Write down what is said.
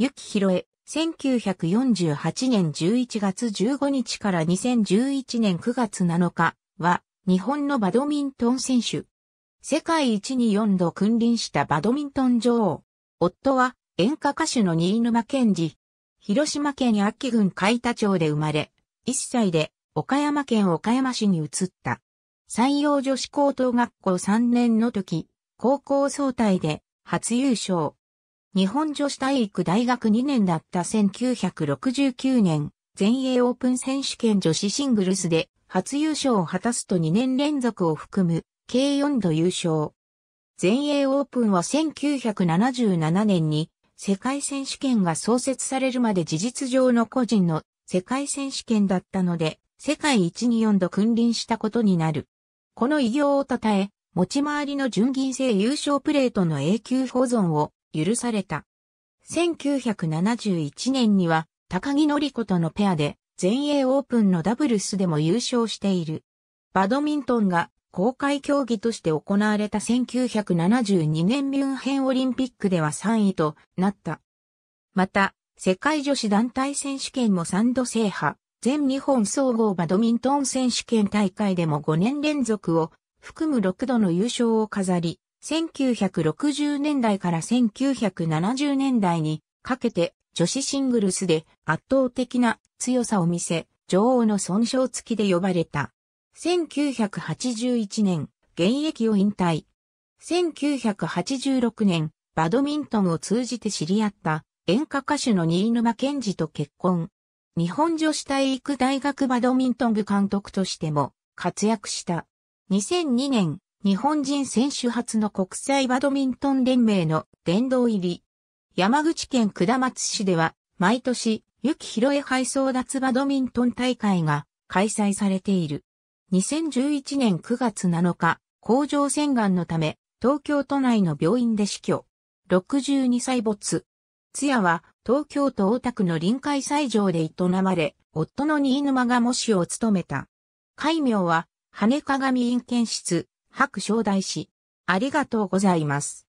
幸広へ、1948年11月15日から2011年9月7日は、日本のバドミントン選手。世界一に4度君臨したバドミントン女王。夫は演歌歌手の新沼健治。広島県秋郡海田町で生まれ、1歳で岡山県岡山市に移った。山陽女子高等学校3年の時、高校総体で初優勝。日本女子体育大学2年だった1969年、全英オープン選手権女子シングルスで初優勝を果たすと2年連続を含む計4度優勝。全英オープンは1977年に世界選手権が創設されるまで事実上の個人の世界選手権だったので、世界一に4度君臨したことになる。この偉業を称え、持ち回りの純銀製優勝プレートの永久保存を許された。1971年には高木典子とのペアで全英オープンのダブルスでも優勝している。バドミントンが公開競技として行われた1972年ミュンヘンオリンピックでは3位となった。また、世界女子団体選手権も3度制覇、全日本総合バドミントン選手権大会でも5年連続を含む6度の優勝を飾り、1960年代から1970年代にかけて女子シングルスで圧倒的な強さを見せ、女王の損傷付きで呼ばれた。1981年、現役を引退。1986年、バドミントンを通じて知り合った演歌歌手の新沼健治と結婚。日本女子体育大学バドミントン部監督としても活躍した。2002年、日本人選手初の国際バドミントン連盟の殿堂入り。山口県下松市では、毎年、雪広へ配争奪バドミントン大会が開催されている。2011年9月7日、甲状腺顔のため、東京都内の病院で死去。62歳没。通夜は、東京都大田区の臨海斎場で営まれ、夫の新沼が模試を務めた。戒名は、羽鏡院検室、白招大師。ありがとうございます。